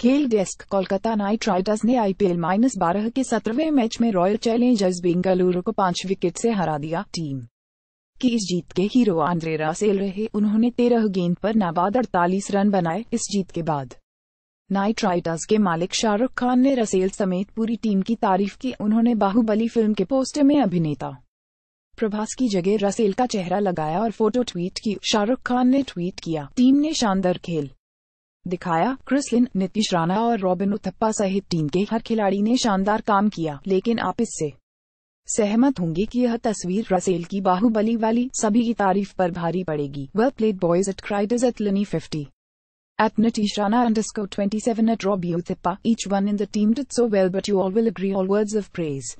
खेल desk Kolkata knight riders ने IPL minus बारह के सत्रहवें मैच में रॉयल चैलेंजर्स बेंगलुरु को पांच विकेट से हरा दिया टीम की इस जीत के हीरो आंद्रे रासेल रहे उन्होंने तेरह गेंद पर नाबाद अड़तालीस रन बनाए इस जीत के बाद नाइट राइडर्स के मालिक शाहरुख खान ने रसेल समेत पूरी टीम की तारीफ की उन्होंने बाहुबली फिल्म के पोस्टर में अभिनेता प्रभास की जगह रसेल का चेहरा लगाया और फोटो ट्वीट की शाहरुख खान ने ट्वीट किया टीम ने शानदार खेल दिखाया क्रिसलिन नीतीश राणा और रॉबिन उथप्पा सहित टीम के हर खिलाड़ी ने शानदार काम किया लेकिन आप इससे सहमत होंगे कि यह तस्वीर रसेल की बाहुबली वाली सभी की तारीफ पर भारी पड़ेगी वह प्लेट बॉयज एट क्राइडर्स एट लनी fifty at At Nitish Rana twenty seven at Robin Uthippa, each one in the team did so well but you all will agree all words of praise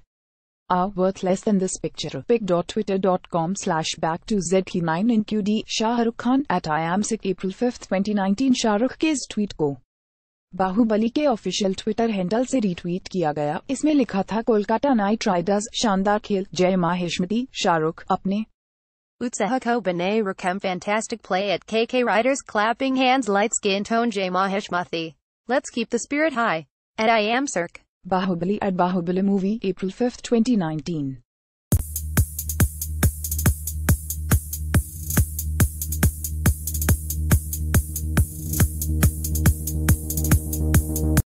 are worth less than this picture. Pic.twitter.com slash back to ZK9 in QD Shah Rukh Khan at IAMSIC April 5, 2019 Shah Rukh के इस tweet को बाहुबली के official Twitter handle से retweet किया गया इसमें लिखा था कोलकाता नाइट राइडर्स शानदार खेल ko bane rakem fantastic play at KK Riders clapping hands light skin tone J Maheshmathi. Let's keep the spirit high. At I am Cirque. Bahubali at Bahubali Movie April 5, 2019